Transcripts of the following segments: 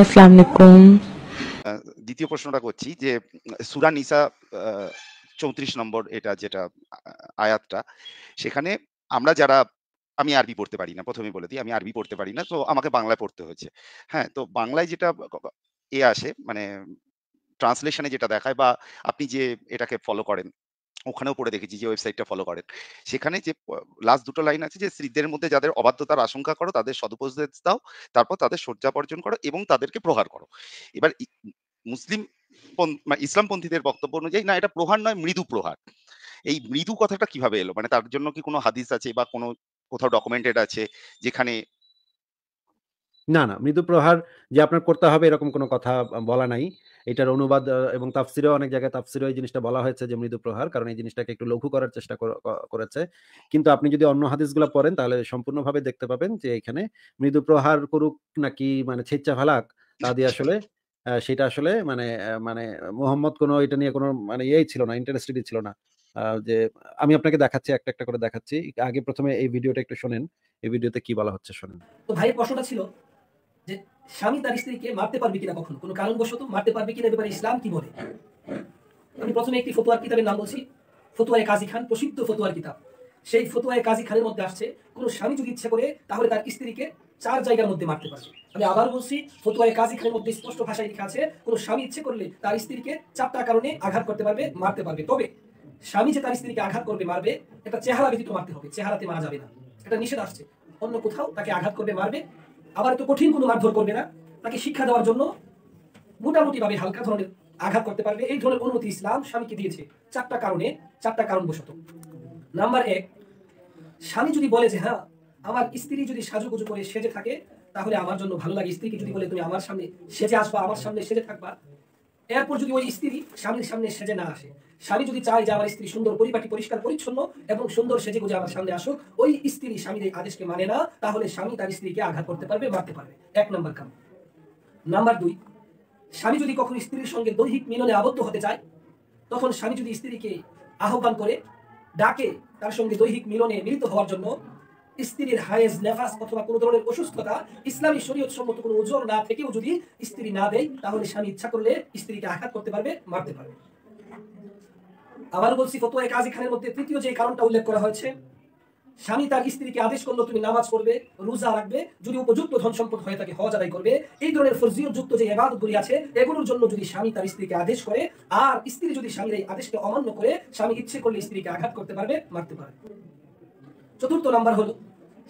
আসসালামু দ্বিতীয় প্রশ্নটা করছি যে সূরা নিসা চৌত্রিশ নম্বর এটা যেটা আয়াতটা সেখানে আমরা যারা আমি আরবি পড়তে পারি না প্রথমে বলে দিই আমি আরবি পড়তে পারি না তো আমাকে বাংলায় পড়তে হয়েছে হ্যাঁ তো বাংলায় যেটা এ আসে মানে ট্রান্সলেশনে যেটা দেখায় বা আপনি যে এটাকে ফলো করেন ওখানেও পড়ে দেখেছি যে ওয়েবসাইটটা ফলো করেন সেখানে যে লাস্ট দুটো লাইন আছে যে স্ত্রীদের মধ্যে যাদের অবাধ্যতার আশঙ্কা করো তাদের সদুপদেশ দাও তারপর তাদের শয্যাপর্জন করো এবং তাদেরকে প্রহার করো এবার মুসলিম ইসলামপন্থীদের বক্তব্য অনুযায়ী না এটা প্রহার নয় মৃদু প্রহার এই মৃদু কথাটা কিভাবে এলো মানে তার জন্য কি কোনো হাদিস আছে বা কোনো কোথাও ডকুমেন্টেড আছে যেখানে না না মৃদু প্রহার যে আপনার করতে হবে এরকম কোনো কথা বলা নাই এটার অনুবাদ এবং তাফসিরেও অনেক জায়গায় তাফসিরেও এই জিনিসটা বলা হয়েছে যে মৃদু প্রহার কারণ এই জিনিসটাকে একটু লঘু করার চেষ্টা করেছে কিন্তু আপনি যদি অন্য হাদিসগুলো পড়েন তাহলে সম্পূর্ণভাবে দেখতে পাবেন যে এখানে মৃদু প্রহার করুক নাকি মানে ছেচ্ছা ফালাক তা দিয়ে আসলে সেটা আসলে মানে মানে মোহাম্মদ কোনো এটা নিয়ে কোনো মানে ইয়েই ছিল না ইন্টারেস্টেডই ছিল না যে আমি আপনাকে দেখাচ্ছি একটা একটা করে দেখাচ্ছি আগে প্রথমে এই ভিডিওটা একটু শোনেন এই ভিডিওতে কি বলা হচ্ছে শোনেন তো ভাই প্রশ্নটা ছিল যে স্বামী তার স্ত্রীকে মারতে পারবে কিনা কখনো কোনো কারণবশত মারতে পারবে কিনা ব্যাপারে ইসলাম কি বলে আমি প্রথমে একটি ফতুয়ার কিতাবের নাম বলছি ফতুয়ায় কাজী খান প্রসিদ্ধ ফতুয়ার কিতাব সেই ফতুয়ায় কাজী খানের মধ্যে আসছে কোনো স্বামী যদি ইচ্ছে করে তাহলে তার স্ত্রীকে চার জায়গার মধ্যে মারতে পারবে আমি আবার বলছি ফতুয়ায় কাজী খানের মধ্যে স্পষ্ট ভাষায় লেখা আছে কোনো স্বামী ইচ্ছে করলে তার স্ত্রীকে চারটা কারণে আঘাত করতে পারবে মারতে পারবে তবে স্বামী যে তার স্ত্রীকে আঘাত করবে মারবে এটা চেহারা ব্যতীত মারতে হবে চেহারাতে মারা যাবে না এটা নিষেধ আসছে অন্য কোথাও তাকে আঘাত করবে মারবে আবার তো কঠিন কোনো মারধর করবে না তাকে শিক্ষা দেওয়ার জন্য মোটামুটিভাবে হালকা ধরনের আঘাত করতে পারবে এই ধরনের অনুমতি ইসলাম স্বামীকে দিয়েছে চারটা কারণে চারটা কারণবশত নাম্বার এক স্বামী যদি বলে যে হ্যাঁ আমার স্ত্রী যদি সাজুগুজু করে সেজে থাকে তাহলে আমার জন্য ভালো লাগে স্ত্রীকে যদি বলে তুমি আমার সামনে সেজে আসবা আমার সামনে সেজে থাকবা এরপর যদি ওই স্ত্রী স্বামীর সামনে সেজে না আসে স্বামী যদি চায় যে আমার স্ত্রী সুন্দর পরিপাটি পরিষ্কার পরিচ্ছন্ন এবং সুন্দর সেজে গুজে আমার সামনে আসুক ওই স্ত্রী স্বামীর এই আদেশকে মানে না তাহলে স্বামী তার স্ত্রীকে আঘাত করতে পারবে মারতে পারবে এক নম্বর কাম নাম্বার দুই স্বামী যদি কখনো স্ত্রীর সঙ্গে দৈহিক মিলনে আবদ্ধ হতে চায় তখন স্বামী যদি স্ত্রীকে আহ্বান করে ডাকে তার সঙ্গে দৈহিক মিলনে মিলিত হওয়ার জন্য স্ত্রীর হায়েজ নেফাস অথবা কোনো ধরনের অসুস্থতা ইসলামী শরীয়ত সম্মত কোনো ওজোর না থেকেও যদি স্ত্রী না দেয় তাহলে স্বামী ইচ্ছা করলে স্ত্রীকে আঘাত করতে পারবে মারতে পারবে আবার বলছি এক আজি খানের মধ্যে তৃতীয় যে কারণটা উল্লেখ করা হয়েছে স্বামী তার স্ত্রীকে আদেশ করলো তুমি নামাজ পড়বে রোজা রাখবে যদি উপযুক্ত ধন সম্পদ হয়ে থাকে হজ আদায় করবে এই ধরনের ফরজিয়ত যুক্ত যে এবাদতগুলি আছে এগুলোর জন্য যদি স্বামী তার স্ত্রীকে আদেশ করে আর স্ত্রী যদি স্বামীর এই আদেশকে অমান্য করে স্বামী ইচ্ছে করলে স্ত্রীকে আঘাত করতে পারবে মারতে পারবে চতুর্থ নাম্বার হলো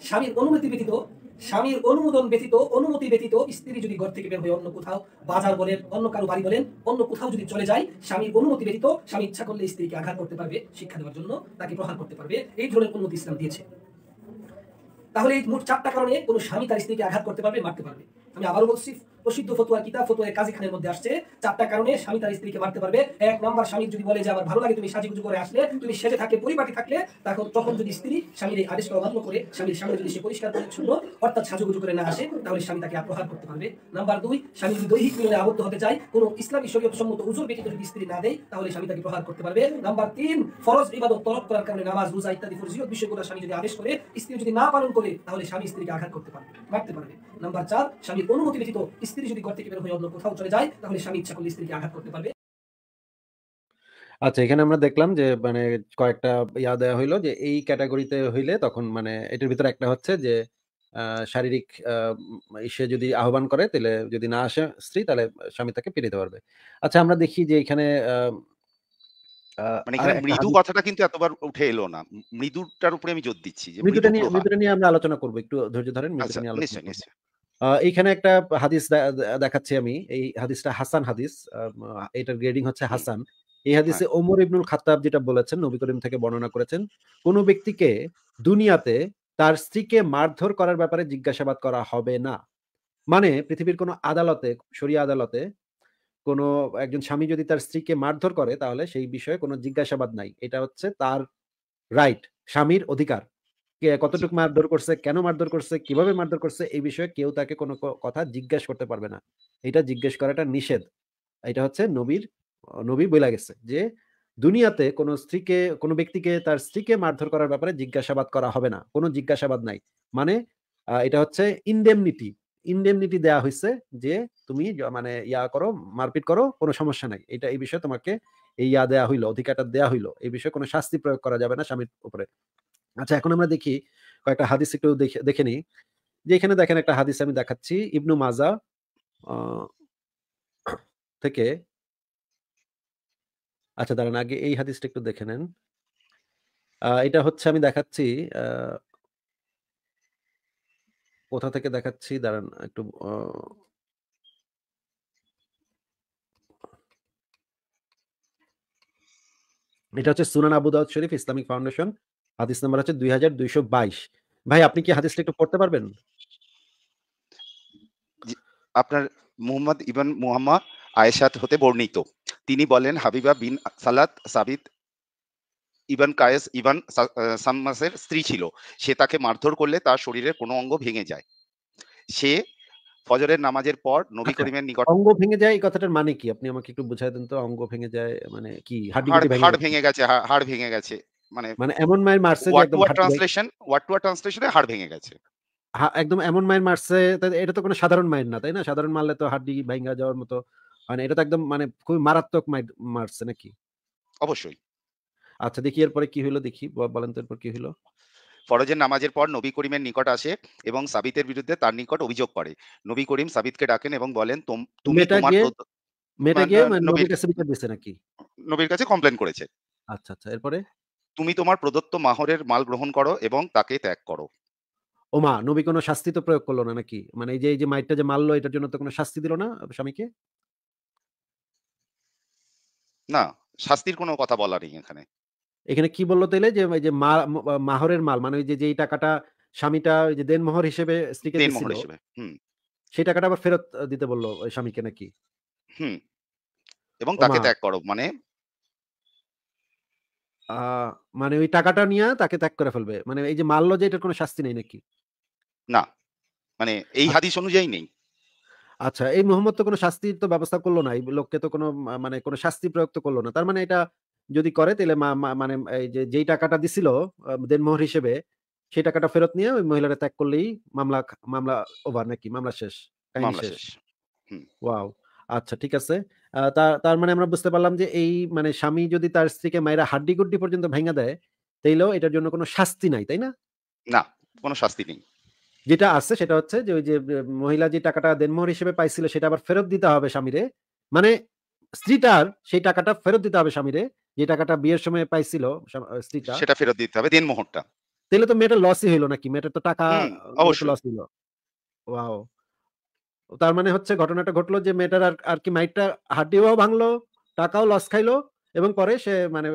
স্বামীর অনুমতি ব্যতীত স্বামীর অনুমোদন ব্যতীত অনুমতি ব্যতীত স্ত্রী যদি ঘর থেকে বের হয়ে অন্য কোথাও বাজার বলেন অন্য কারো বাড়ি বলেন অন্য কোথাও যদি চলে যায় স্বামীর অনুমতি ব্যতীত স্বামী ইচ্ছা করলে স্ত্রীকে আঘাত করতে পারবে শিক্ষা দেওয়ার জন্য তাকে প্রহার করতে পারবে এই ধরনের অনুমতি ইসলাম দিয়েছে তাহলে এই মোট চারটা কারণে কোনো স্বামী তার স্ত্রীকে আঘাত করতে পারবে মারতে পারবে আমি আবারও বলছি প্রসিদ্ধ ফতুয়া কিতাব ফতুয়া কাজী খানের মধ্যে আসছে চারটা কারণে স্বামী তার স্ত্রীকে মারতে পারবে এক নম্বর স্বামী যদি বলে যে আমার ভালো লাগে তুমি সাজিগুজু করে আসলে তুমি সেজে থাকলে পরিপাটি থাকলে তখন তখন যদি স্ত্রী স্বামীর এই আদেশকে অমান্য করে স্বামীর সামনে যদি সে পরিষ্কার পরিচ্ছন্ন অর্থাৎ সাজুগুজু করে না আসে তাহলে স্বামী তাকে আপ্রহার করতে পারবে নাম্বার দুই স্বামী যদি দৈহিক মিলনে আবদ্ধ হতে চায় কোনো ইসলামী শরীয়ত সম্মত উজুর ব্যতীত যদি স্ত্রী না দেয় তাহলে স্বামী তাকে প্রহার করতে পারবে নাম্বার তিন ফরজ ইবাদত তরক করার কারণে নামাজ রোজা ইত্যাদি ফরজিয়ত বিষয়গুলো স্বামী যদি আদেশ করে স্ত্রী যদি না পালন করে তাহলে স্বামী স্ত্রীকে আঘাত করতে পারবে মারতে পারবে নাম্বার চার স্বামী অনুমতি ব্যতীত স্ত্রী যদি ঘর থেকে বের হয়ে অন্য কোথাও চলে যায় তাহলে স্বামী ইচ্ছা করলে স্ত্রীকে আঘাত করতে পারবে আচ্ছা এখানে আমরা দেখলাম যে মানে কয়েকটা ইয়া দেওয়া হইলো যে এই ক্যাটাগরিতে হইলে তখন মানে এটার ভিতরে একটা হচ্ছে যে শারীরিক সে যদি আহ্বান করে তাহলে যদি না আসে স্ত্রী তাহলে স্বামী তাকে পেরে দিতে পারবে আচ্ছা আমরা দেখি যে এখানে মানে এখানে মৃদু কথাটা কিন্তু এতবার উঠে এলো না মৃদুটার উপরে আমি জোর দিচ্ছি যে মৃদুটা নিয়ে মৃদুটা নিয়ে আমরা আলোচনা করব একটু ধৈর্য ধরেন মৃদুটা আচ্ছা, নিয়ে আলোচনা এইখানে একটা হাদিস দেখাচ্ছি আমি এই হাদিসটা হাসান হাদিস এটার গ্রেডিং হচ্ছে হাসান এই হাদিসে হ্যাঁ। ওমর ইবনুল খাতাব যেটা বলেছেন নবী করিম থেকে বর্ণনা করেছেন কোন ব্যক্তিকে দুনিয়াতে তার স্ত্রীকে মারধর করার ব্যাপারে জিজ্ঞাসাবাদ করা হবে না মানে পৃথিবীর কোনো আদালতে সরিয়া আদালতে কোনো একজন স্বামী যদি তার স্ত্রীকে মারধর করে তাহলে সেই বিষয়ে কোনো জিজ্ঞাসাবাদ নাই এটা হচ্ছে তার রাইট স্বামীর অধিকার কতটুকু মারধর করছে কেন মারধর করছে কিভাবে মারধর করছে এই বিষয়ে কেউ তাকে কোনো কথা জিজ্ঞেস করতে পারবে না এটা জিজ্ঞেস করাটা নিষেধ এটা হচ্ছে নবীর নবী বইলা গেছে যে দুনিয়াতে কোনো স্ত্রীকে কোনো ব্যক্তিকে তার স্ত্রীকে মারধর করার ব্যাপারে জিজ্ঞাসাবাদ করা হবে না কোনো জিজ্ঞাসাবাদ নাই মানে এটা হচ্ছে ইনডেমনিটি ইনডেমনিটি দেয়া হয়েছে যে তুমি মানে ইয়া করো মারপিট করো কোনো সমস্যা নাই এটা এই বিষয়ে তোমাকে এই ইয়া দেয়া হইলো অধিকারটা দেয়া হইলো এই বিষয়ে কোনো শাস্তি প্রয়োগ করা যাবে না স্বামীর উপরে আচ্ছা এখন আমরা দেখি কয়েকটা হাদিস একটু দেখে নিই যে এখানে দেখেন একটা হাদিস আমি দেখাচ্ছি ইবনু মাজা থেকে আচ্ছা দাঁড়ান আগে এই হাদিসটা একটু দেখে নেন এটা হচ্ছে আমি দেখাচ্ছি কোথা থেকে দেখাচ্ছি দাঁড়ান একটু এটা হচ্ছে Sunan Abu Dawud Sharif Islamic Foundation হাদিস নাম্বার হচ্ছে দুই দুইশো বাইশ ভাই আপনি কি হাদিসটা একটু পড়তে পারবেন আপনার মুহাম্মদ ইবন মুহাম্মা আয়েশাত হতে বর্ণিত তিনি বলেন হাবিবা বিন সালাত সাবিত ইবান কায়েস ইবান সাম্মাসের স্ত্রী ছিল সে তাকে মারধর করলে তার শরীরের কোনো অঙ্গ ভেঙে যায় সে ফজরের নামাজের পর নবী আচ্ছা, করিমের নিকট অঙ্গ ভেঙে যায় এই কথাটার মানে কি আপনি আমাকে একটু বুঝাই দেন তো অঙ্গ ভেঙে যায় মানে কি হাড় ভেঙে গেছে হাড় ভেঙে গেছে মানে মানে এমন মায়ের মারছে ট্রান্সলেশন ওয়ার্ড টু ট্রান্সলেশনে হাড় ভেঙে গেছে একদম এমন মায়ের মারছে এটা তো কোনো সাধারণ মায়ের না তাই না সাধারণ মারলে তো ভেঙে যাওয়ার মতো মানে এটা তো একদম মানে মারাত্মক মারছে নাকি অবশ্যই আচ্ছা দেখি এরপরে কি হলো দেখি বলেন তো এরপর কি হলো ফরজের নামাজের পর নবী করিমের নিকট আসে এবং সাবিতের বিরুদ্ধে তার নিকট অভিযোগ করে নবী করিম সাবিতকে ডাকেন এবং বলেন তুমি তোমার মানে নবীর কাছে নাকি নবীর কাছে কমপ্লেন করেছে আচ্ছা আচ্ছা এরপরে তুমি তোমার প্রদত্ত মাহরের মাল গ্রহণ করো এবং তাকে ত্যাগ করো ও মা নবী কোনো শাস্তি তো প্রয়োগ করলো না নাকি মানে এই যে এই যে মাইটটা যে মারলো এটার জন্য তো কোনো শাস্তি দিল না স্বামীকে না শাস্তির কোনো কথা বলা নেই এখানে এখানে কি বললো তাইলে যে যে মাহরের মাল মানে যে যেই টাকাটা স্বামীটা ওই যে দেনমোহর হিসেবে স্ত্রীকে দেনমোহর হিসেবে হুম সেই টাকাটা আবার ফেরত দিতে বললো স্বামীকে নাকি হুম এবং তাকে ত্যাগ করো মানে মানে ওই টাকাটা নিয়ে তাকে ত্যাগ করে ফেলবে মানে এই যে মারলো যে এটার কোনো শাস্তি নেই নাকি না মানে এই হাদিস অনুযায়ী নেই আচ্ছা এই মোহাম্মদ তো কোনো শাস্তির তো ব্যবস্থা করলো না এই লোককে তো কোনো মানে কোনো শাস্তি প্রয়োগ তো করলো না তার মানে এটা যদি করে তাহলে মানে এই যে যেই টাকাটা দিছিল দেনমোহর হিসেবে সেই টাকাটা ফেরত নিয়ে ওই মহিলাটা ত্যাগ করলেই মামলা মামলা ওভার নাকি মামলা শেষ কাহিনী শেষ ওয়াও আচ্ছা ঠিক আছে তার মানে আমরা বুঝতে পারলাম যে এই মানে স্বামী যদি তার স্ত্রীকে মায়েরা হাড্ডি গুড্ডি পর্যন্ত ভেঙে দেয় তাইলেও এটার জন্য কোনো শাস্তি নাই তাই না না কোনো শাস্তি নেই যেটা আছে সেটা হচ্ছে যে ওই যে মহিলা যে টাকাটা দেনমোহর হিসেবে পাইছিল সেটা আবার ফেরত দিতে হবে স্বামীরে মানে স্ত্রীটার সেই টাকাটা ফেরত দিতে হবে স্বামীরে যে টাকাটা বিয়ের সময় পাইছিল স্ত্রীটা সেটা ফেরত দিতে হবে দেনমোহরটা তাহলে তো মেয়েটা লসই হইলো নাকি মেয়েটার তো টাকা অবশ্যই লস হইলো ওয়াও তার মানে হচ্ছে ঘটনাটা ঘটলো যে মেয়েটার আর কি মাইটটা হাড্ডিও ভাঙলো টাকাও লস খাইলো এবং পরে সে মানে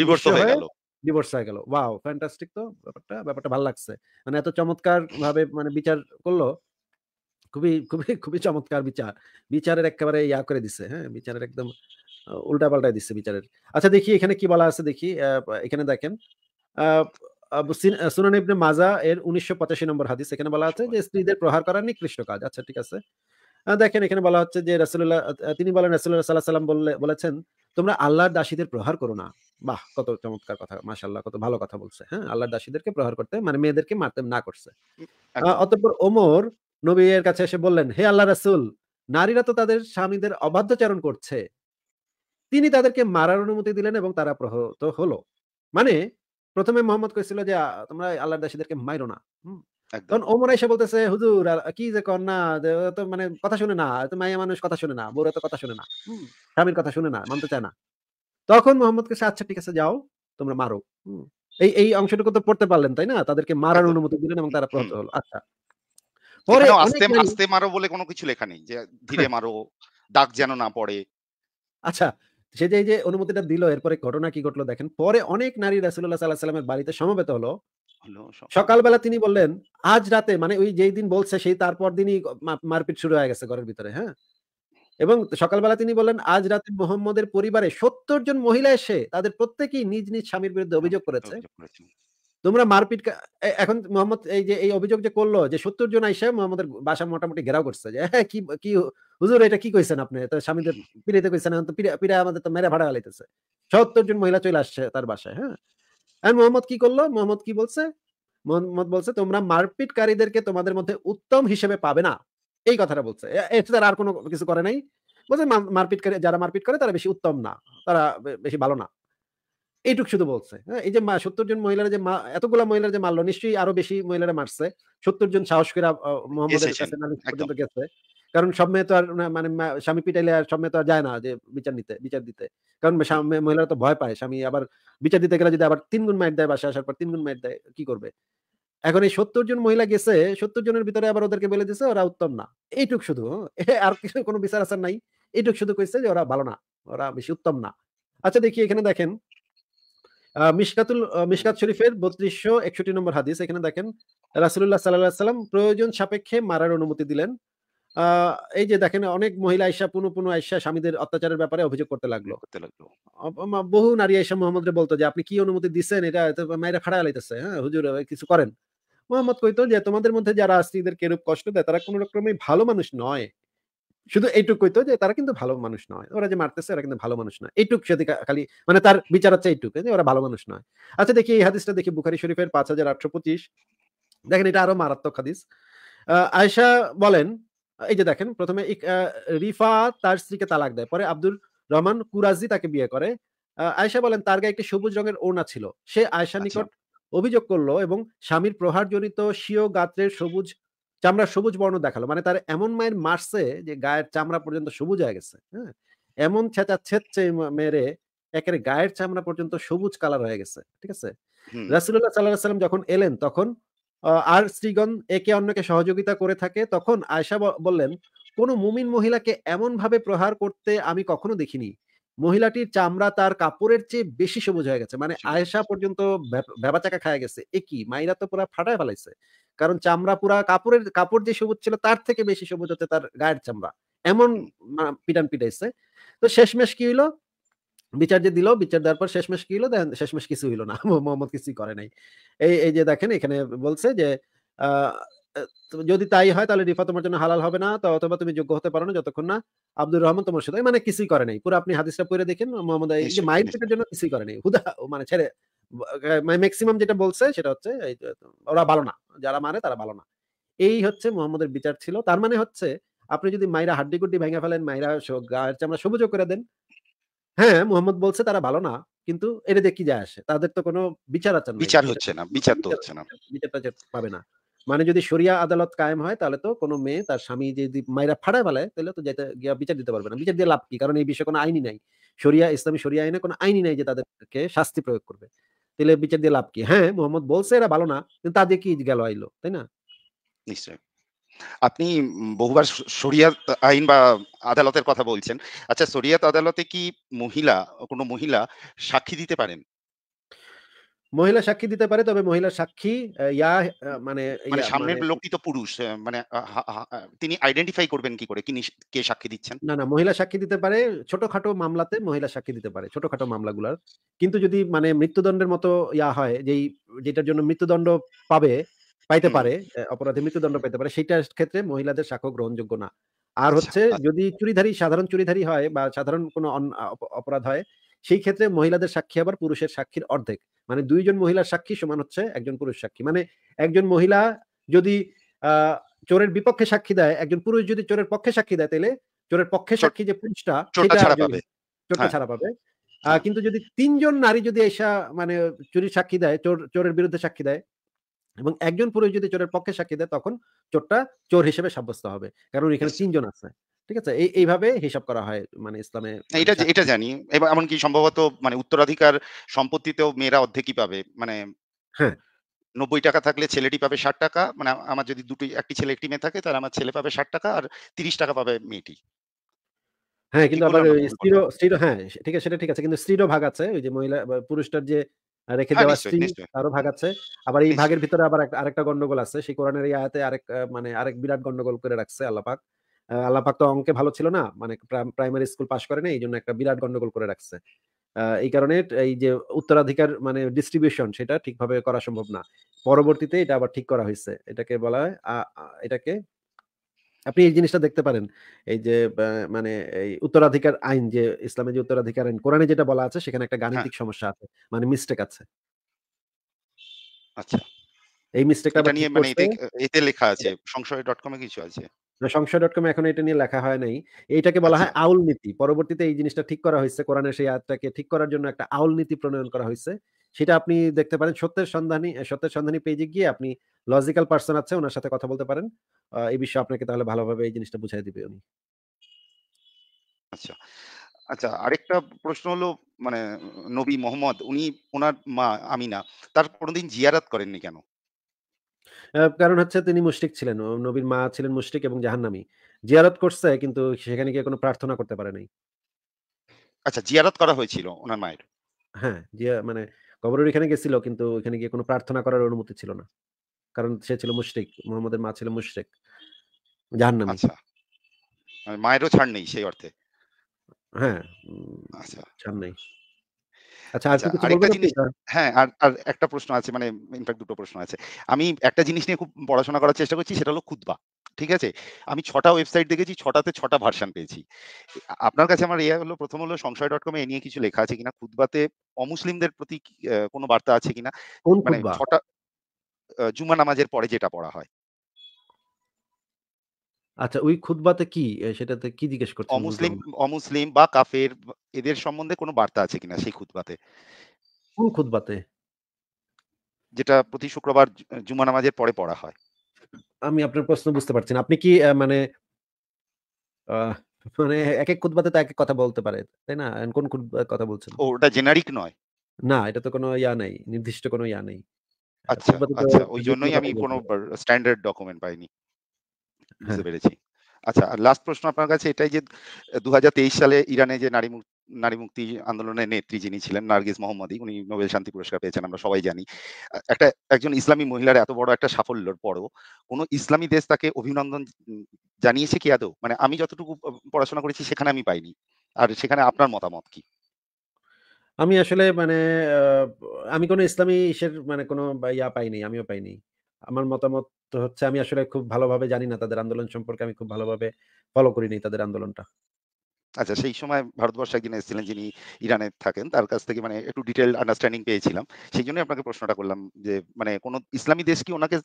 ডিভোর্স হয়ে গেল ডিভোর্স হয়ে গেল ওয়াও ফ্যান্টাস্টিক তো ব্যাপারটা ব্যাপারটা ভালো লাগছে মানে এত চমৎকার ভাবে মানে বিচার করলো খুবই খুবই খুবই চমৎকার বিচার বিচারের একেবারে ইয়া করে দিছে হ্যাঁ বিচারের একদম উল্টা পাল্টা দিচ্ছে বিচারের আচ্ছা দেখি এখানে কি বলা আছে দেখি এখানে দেখেন সুনান ইবনে মাজা এর উনিশশো নম্বর হাদিস এখানে বলা আছে যে স্ত্রীদের প্রহার করা নিকৃষ্ট কাজ আচ্ছা ঠিক আছে দেখেন এখানে বলা হচ্ছে যে রাসুল্লাহ তিনি বলেন রাসুল্লাহ সাল্লাহ সাল্লাম বললে বলেছেন তোমরা আল্লাহর দাসীদের প্রহার করো না বাহ কত চমৎকার কথা মাশাল্লাহ কত ভালো কথা বলছে হ্যাঁ আল্লাহর দাসীদেরকে প্রহার করতে মানে মেয়েদেরকে মারতে না করছে অতঃপর ওমর নবী এর কাছে এসে বললেন হে আল্লাহ রাসুল নারীরা তো তাদের স্বামীদের অবাধ্যচারণ করছে তিনি তাদেরকে মারার অনুমতি দিলেন এবং তারা প্রহত হলো মানে প্রথমে মোহাম্মদ কইছিল যে তোমরা আল্লাহর দাসীদেরকে মাইরো না ওমর এসে বলতেছে হুজুর কি যে কর না তো মানে কথা শুনে না তো মাইয়া মানুষ কথা শুনে না বউরা তো কথা শুনে না স্বামীর কথা শুনে না মানতে চায় না তখন মোহাম্মদ কে আচ্ছা ঠিক আছে যাও তোমরা মারো এই এই অংশটুকু তো পড়তে পারলেন তাই না তাদেরকে মারার অনুমতি দিলেন এবং তারা প্রহত হলো আচ্ছা পরে আস্তে আস্তে মারো বলে কোনো কিছু লেখা নেই যে ধীরে মারো দাগ যেন না পড়ে আচ্ছা সে যে এই যে অনুমতিটা দিল এরপরে ঘটনা কি ঘটলো দেখেন পরে অনেক নারী রাসুল্লাহ সাল্লাহ সাল্লামের বাড়িতে সমবেত হলো সকালবেলা তিনি বললেন আজ রাতে মানে ওই যেই দিন বলছে সেই তারপর দিনই মারপিট শুরু হয়ে গেছে ঘরের ভিতরে হ্যাঁ এবং সকালবেলা তিনি বললেন আজ রাতে মোহাম্মদের পরিবারে সত্তর জন মহিলা এসে তাদের প্রত্যেকেই নিজ নিজ স্বামীর বিরুদ্ধে হ্যাঁ, অভিযোগ করেছে তোমরা মারপিট এখন মোহাম্মদ এই যে এই অভিযোগ যে করলো যে সত্তর জন আইসা মোহাম্মদের বাসা মোটামুটি ঘেরাও করছে যে হ্যাঁ কি কি হুজুর এটা কি কইছেন আপনি তো স্বামীদের পিড়াইতে কইছেন এখন তো পিড়া আমাদের তো মেরে ভাড়া গালাইতেছে সত্তর জন মহিলা চলে আসছে তার বাসায় হ্যাঁ এখন মোহাম্মদ কি করলো মোহাম্মদ কি বলছে মোহাম্মদ বলছে তোমরা মারপিটকারীদেরকে তোমাদের মধ্যে উত্তম হিসেবে পাবে না এই কথাটা বলছে এটা তারা আর কোনো কিছু করে নাই বলছে মারপিটকারী যারা মারপিট করে তারা বেশি উত্তম না তারা বেশি ভালো না এইটুক শুধু বলছে হ্যাঁ, এই যে সত্তর জন মহিলারা যে এতগুলা মহিলারা যে মারলো নিশ্চয়ই আরো বেশি মহিলারা মারছে সত্তর জন সাহস করে মোহাম্মদের কাছে গেছে কারণ সব মেয়ে তো আর মানে স্বামী পিটাইলে আর সব মেয়ে তো আর যায় না যে বিচার নিতে বিচার দিতে কারণ মহিলারা তো ভয় পায় স্বামী আবার বিচার দিতে গেলে যদি আবার তিন গুণ মাইট দেয় বাসায় আসার পর তিন গুণ মাইট দেয় কি করবে এখন এই সত্তর জন মহিলা গেছে সত্তর জনের ভিতরে আবার ওদেরকে বলে দিছে ওরা উত্তম না এইটুক শুধু হ্যাঁ, আর কিছু কোনো বিচার আসার নাই এইটুক শুধু কইছে যে ওরা ভালো না ওরা বেশি উত্তম না আচ্ছা দেখি এখানে দেখেন মিসকাতুল মিসকাত শরীফের বত্রিশশো একষট্টি নম্বর হাদিস এখানে দেখেন রাসুল্লাহ সাল্লাহ সাল্লাম প্রয়োজন সাপেক্ষে মারার অনুমতি দিলেন এই যে দেখেন অনেক মহিলা পুনঃ পুনঃ স্বামীদের অত্যাচারের ব্যাপারে অভিযোগ করতে লাগলো বহু নারী আইসা মোহাম্মদ বলতো যে আপনি কি অনুমতি দিচ্ছেন এটা মায়েরা খাড়া আলাইতেছে হ্যাঁ হুজুর কিছু করেন মোহাম্মদ কইতো যে তোমাদের মধ্যে যারা স্ত্রীদের কেরূপ কষ্ট দেয় তারা কোনো রকমই ভালো মানুষ নয় শুধু এইটুক কইতো যে তারা কিন্তু ভালো মানুষ নয় ওরা যে মারতেছে ওরা কিন্তু ভালো মানুষ নয় এইটুক সেদিকে খালি মানে তার বিচার হচ্ছে এইটুক যে ওরা ভালো মানুষ নয় আচ্ছা দেখি এই হাদিসটা দেখি বুখারি শরীফের পাঁচ হাজার আটশো পঁচিশ দেখেন এটা আরো মারাত্মক হাদিস আয়সা বলেন এই যে দেখেন প্রথমে রিফা তার স্ত্রীকে তালাক দেয় পরে আব্দুর রহমান কুরাজি তাকে বিয়ে করে আয়সা বলেন তার গায়ে একটি সবুজ রঙের ওনা ছিল সে আয়সা আচ্ছা। নিকট অভিযোগ করলো এবং স্বামীর প্রহার জনিত সিও গাত্রের সবুজ চামড়া সবুজ বর্ণ দেখালো মানে তার এমন মায়ের মারছে যে গায়ের চামড়া পর্যন্ত সবুজ হয়ে গেছে হ্যাঁ? এমন ছেঁচা ছেঁচে মেরে একের গায়ের চামড়া পর্যন্ত সবুজ কালার হয়ে গেছে ঠিক আছে রাসুল্লাহ সাল্লাহ সাল্লাম যখন এলেন তখন আর স্ত্রীগণ একে অন্যকে সহযোগিতা করে থাকে তখন আয়সা বললেন কোন মুমিন মহিলাকে এমন ভাবে প্রহার করতে আমি কখনো দেখিনি মহিলাটির চামড়া তার কাপড়ের চেয়ে বেশি সবুজ হয়ে গেছে মানে আয়েশা পর্যন্ত ভেবাচাকা খায় গেছে একই মাইরা তো পুরা ফাটায় ফেলাইছে কারণ চামড়া পুরা কাপড়ের কাপড় যে সবুজ ছিল তার থেকে বেশি সবুজ হচ্ছে তার গায়ের চামড়া এমন পিটান পিটাইছে তো শেষমেশ কি হইলো বিচার যে দিল বিচার দেওয়ার পর শেষমেশ কি হলো দেখেন শেষমেশ কিছু হইলো না মোহাম্মদ কিছুই করে নাই এই এই যে দেখেন এখানে বলছে যে যদি তাই হয় তাহলে রিফা তোমার জন্য হালাল হবে না তো অথবা তুমি যোগ্য হতে পারো না যতক্ষণ না আব্দুর রহমান তোমার সাথে মানে কিছুই করে নাই পুরো আপনি হাদিসটা পড়ে দেখেন মোহাম্মদ মাইন্ড সেটের জন্য কিছুই করে নাই হুদা মানে ছেড়ে ম্যাক্সিমাম যেটা বলছে সেটা হচ্ছে ওরা ভালো না যারা মানে তারা ভালো না এই হচ্ছে মোহাম্মদের বিচার ছিল তার মানে হচ্ছে আপনি যদি মাইরা হাড্ডি গুড্ডি ভেঙে ফেলেন মাইরা গায়ের চামড়া সবুজ করে দেন হ্যাঁ মোহাম্মদ বলছে তারা ভালো না কিন্তু এটা দেখি যায় আসে তাদের তো কোনো বিচার আছে না বিচার হচ্ছে না বিচার তো হচ্ছে না বিচারটা পাবে না মানে যদি সরিয়া আদালত কায়েম হয় তাহলে তো কোনো মেয়ে তার স্বামী যদি মায়েরা ফাড়ায় ফেলে তাহলে তো যেতে গিয়ে বিচার দিতে পারবে না বিচার দিয়ে লাভ কি কারণ এই বিষয়ে কোনো আইনই নাই সরিয়া ইসলামী সরিয়া আইনে কোনো আইনই নাই যে তাদেরকে শাস্তি প্রয়োগ করবে তাহলে বিচার দিয়ে লাভ কি হ্যাঁ মোহাম্মদ বলছে এরা ভালো না কিন্তু তাদের কি গেল আইলো তাই না নিশ্চয় আপনি বহুবার শরিয়াত আইন বা আদালতের কথা বলছেন আচ্ছা শরিয়াত আদালতে কি মহিলা কোনো মহিলা সাক্ষী দিতে পারেন মহিলা সাক্ষী দিতে পারে তবে মহিলা সাক্ষী ইয়া মানে মানে সামনের লোকটি মানে তো পুরুষ মানে তিনি আইডেন্টিফাই করবেন কি করে কি কে সাক্ষী দিচ্ছেন না না মহিলা সাক্ষী দিতে পারে ছোটখাটো মামলাতে মহিলা সাক্ষী দিতে পারে ছোটখাটো মামলাগুলোর কিন্তু যদি মানে মৃত্যুদণ্ডের মতো ইয়া হয় যেই যেটার জন্য মৃত্যুদণ্ড পাবে পাইতে পারে অপরাধী মৃত্যুদণ্ড পাইতে পারে সেটার ক্ষেত্রে মহিলাদের সাক্ষ্য গ্রহণযোগ্য না আর আচ্ছা, হচ্ছে আচ্ছা। যদি চুরিধারী সাধারণ চুরিধারী হয় বা সাধারণ কোনো অপরাধ হয় সেই ক্ষেত্রে মহিলাদের সাক্ষী আবার পুরুষের সাক্ষীর অর্ধেক মানে দুইজন মহিলার সাক্ষী সমান হচ্ছে একজন পুরুষ সাক্ষী মানে একজন মহিলা যদি চোরের বিপক্ষে সাক্ষী দেয় একজন পুরুষ যদি চোরের পক্ষে সাক্ষী দেয় তাহলে চোরের পক্ষে সাক্ষী যে পুরুষটা চোরটা হ্যাঁ। ছাড়া পাবে হ্যাঁ। কিন্তু যদি তিনজন নারী যদি এসা মানে চুরি সাক্ষী দেয় চোর চোরের বিরুদ্ধে সাক্ষী দেয় এবং একজন পুরুষ যদি চোরের পক্ষে সাক্ষী দেয় তখন চোরটা চোর হিসেবে সাব্যস্ত হবে কারণ এখানে তিনজন আছে ঠিক আছে এই এইভাবে হিসাব করা হয় মানে ইসলামে এটা এটা জানি এমন এমনকি সম্ভবত মানে উত্তরাধিকার সম্পত্তিতেও মেয়েরা অর্ধেকই পাবে মানে হ্যাঁ নব্বই টাকা থাকলে ছেলেটি পাবে ষাট টাকা মানে আমার যদি দুটি একটি ছেলে একটি মেয়ে থাকে তাহলে আমার ছেলে পাবে ষাট টাকা আর তিরিশ টাকা পাবে মেয়েটি হ্যাঁ কিন্তু আবার স্ত্রীর স্ত্রীর হ্যাঁ ঠিক আছে সেটা ঠিক আছে কিন্তু স্ত্রীরও ভাগ আছে ওই যে মহিলা পুরুষটার যে রেখে দেওয়া হ্যাঁ, স্ত্রী তারও ভাগ আছে আবার এই ভাগের ভিতরে আবার আরেকটা গন্ডগোল আছে সেই কোরআনের এই আয়াতে আরেক মানে আরেক বিরাট গন্ডগোল করে রাখছে আল্লাহ পাক আল্লাপাক তো অঙ্কে ভালো ছিল না মানে প্রাইমারি স্কুল পাশ করে না এই জন্য একটা বিরাট গন্ডগোল করে রাখছে এই কারণে এই যে উত্তরাধিকার মানে ডিস্ট্রিবিউশন সেটা ঠিকভাবে করা সম্ভব না পরবর্তীতে এটা আবার ঠিক করা হয়েছে এটাকে বলা হয় এটাকে আপনি এই জিনিসটা দেখতে পারেন এই যে মানে এই উত্তরাধিকার আইন যে ইসলামের যে উত্তরাধিকার আইন কোরআনে যেটা বলা আছে সেখানে একটা গাণিতিক হ্যাঁ। সমস্যা আছে মানে মিস্টেক আছে আচ্ছা এই মিস্টেকটা নিয়ে মানে এতে লেখা আছে ডট কমে কিছু আছে মানে সংশয় ডট এখন এটা নিয়ে লেখা হয় নাই এইটাকে বলা আচ্ছা। হয় আউল নীতি পরবর্তীতে এই জিনিসটা ঠিক করা হয়েছে কোরআনের সেই আয়াতটাকে ঠিক করার জন্য একটা আউল নীতি প্রণয়ন করা হয়েছে সেটা আপনি দেখতে পারেন সত্যের সন্ধানী সত্যের সন্ধানী পেজে গিয়ে আপনি লজিক্যাল পার্সন আছে ওনার সাথে কথা বলতে পারেন এই বিষয়ে আপনাকে তাহলে ভালোভাবে এই জিনিসটা বুঝাই দিবে উনি আচ্ছা আচ্ছা আরেকটা প্রশ্ন হলো মানে নবী মোহাম্মদ উনি ওনার মা আমিনা তার কোনোদিন জিয়ারাত করেননি কেন কারণ হচ্ছে তিনি মুশরিক ছিলেন নবীর মা ছিলেন মুশরিক এবং জাহান্নামী জিয়ারত করছে কিন্তু সেখানে গিয়ে কোনো প্রার্থনা করতে পারে নাই আচ্ছা জিয়ারত করা হয়েছিল ওনার মায়ের হ্যাঁ জিয়া মানে কবরের এখানে গেছিল কিন্তু এখানে গিয়ে কোনো প্রার্থনা করার অনুমতি ছিল না কারণ সে ছিল মুশরিক মোহাম্মদের মা ছিল মুশরিক জাহান্নামী আচ্ছা মানে মায়েরও ছাড় নেই সেই অর্থে হ্যাঁ আচ্ছা ছাড় নেই আচ্ছা, আচ্ছা, হ্যাঁ।, হ্যাঁ আর আর একটা প্রশ্ন আছে মানে ইনফ্যাক্ট দুটো প্রশ্ন আছে আমি একটা জিনিস নিয়ে খুব পড়াশোনা করার চেষ্টা করছি সেটা হলো খুদবা ঠিক আছে আমি ছটা ওয়েবসাইট দেখেছি ছটাতে ছটা ভার্সান পেয়েছি আপনার কাছে আমার ইয়ে হলো প্রথম হলো সংশয় ডট কমে এ নিয়ে কিছু লেখা আছে কিনা খুদবাতে অমুসলিমদের প্রতি কোনো বার্তা আছে কিনা মানে ছটা জুমা নামাজের পরে যেটা পড়া হয় আচ্ছা ওই খুতবাতে কি সেটাতে কি জিজ্ঞেস করছেন? অমুসলিম অমুসলিম বা কাফের এদের সম্বন্ধে কোন বার্তা আছে কিনা সেই খুতবাতে? কোন খুতবাতে? যেটা প্রতি শুক্রবার জুমা নামাজের পরে পড়া হয়। আমি আপনার প্রশ্ন বুঝতে পারছি না। আপনি কি মানে মানে আহ মানে একেক খুতবাতে এক এক কথা বলতে পারে। তাই না? কোন খুতবার কথা বলছেন? ও ওটা জেনারিক নয়? না, এটা তো কোনো ইয়া নাই। নির্দিষ্ট কোনো ইয়া নেই। আচ্ছা, আচ্ছা।, আচ্ছা ওই জন্যই আমি কোনো স্ট্যান্ডার্ড ডকুমেন্ট পাইনি। বুঝতে হ্যাঁ। পেরেছি আচ্ছা লাস্ট প্রশ্ন আপনার কাছে এটাই যে দু সালে ইরানে যে নারী নারী মুক্তি আন্দোলনের নেত্রী যিনি ছিলেন নার্গিস মোহাম্মদী উনি নোবেল শান্তি পুরস্কার পেয়েছেন আমরা সবাই জানি একটা একজন ইসলামী মহিলার এত বড় একটা সাফল্যের পরও কোনো ইসলামী দেশ তাকে অভিনন্দন জানিয়েছে কি আদৌ মানে আমি যতটুকু পড়াশোনা করেছি সেখানে আমি পাইনি আর সেখানে আপনার মতামত কি আমি আসলে মানে আমি কোনো ইসলামী ইসের মানে কোনো ইয়া পাইনি আমিও পাইনি আমার মতামত হচ্ছে আমি আসলে খুব ভালোভাবে জানি না তাদের আন্দোলন সম্পর্কে আমি খুব ভালোভাবে ফলো করিনি তাদের আন্দোলনটা আচ্ছা সেই সময় ভারতবর্ষে একজন এসেছিলেন যিনি ইরানে থাকেন তার কাছ থেকে মানে একটু ডিটেল আন্ডারস্ট্যান্ডিং পেয়েছিলাম সেই জন্যই আপনাকে প্রশ্নটা করলাম যে মানে কোনো ইসলামী দেশ কি ওনাকে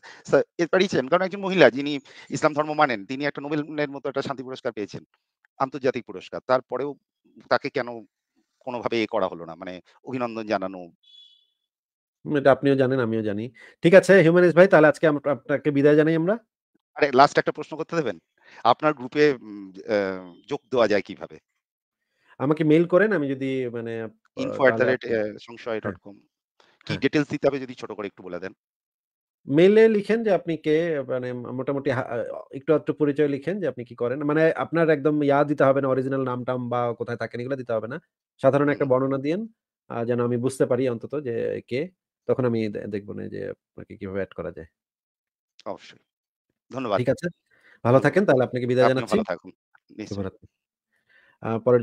পারিয়েছেন কারণ একজন মহিলা যিনি ইসলাম ধর্ম মানেন তিনি একটা নোবেলের মতো একটা শান্তি পুরস্কার পেয়েছেন আন্তর্জাতিক পুরস্কার তারপরেও তাকে কেন কোনোভাবে এ করা হলো না মানে অভিনন্দন জানানো এটা আপনিও জানেন আমিও জানি ঠিক আছে হিউম্যানিস্ট ভাই তাহলে আজকে আপনাকে বিদায় জানাই আমরা আরে লাস্ট একটা প্রশ্ন করতে দেবেন আপনার গ্রুপে যোগ দেওয়া যায় কিভাবে আমাকে মেইল করেন আমি যদি মানে info@সংশয়.com হ্যাঁ। কি ডিটেইলস হ্যাঁ। দিতে হবে যদি ছোট করে একটু বলে দেন মেইলে লিখেন যে আপনি কে মানে মোটামুটি একটু একটু পরিচয় লিখেন যে আপনি কি করেন মানে আপনার একদম ইয়া দিতে হবে না অরিজিনাল নাম টাম বা কোথায় থাকেন এগুলো দিতে হবে না সাধারণ একটা বর্ণনা দিয়েন যেন আমি বুঝতে পারি অন্তত যে কে তখন আমি দেখবো না যে আপনাকে কিভাবে অ্যাড করা যায় অবশ্যই ধন্যবাদ ঠিক আছে ভালো থাকেন তাহলে আপনাকে বিদায় জানাচ্ছি ভালো থাকুন পরের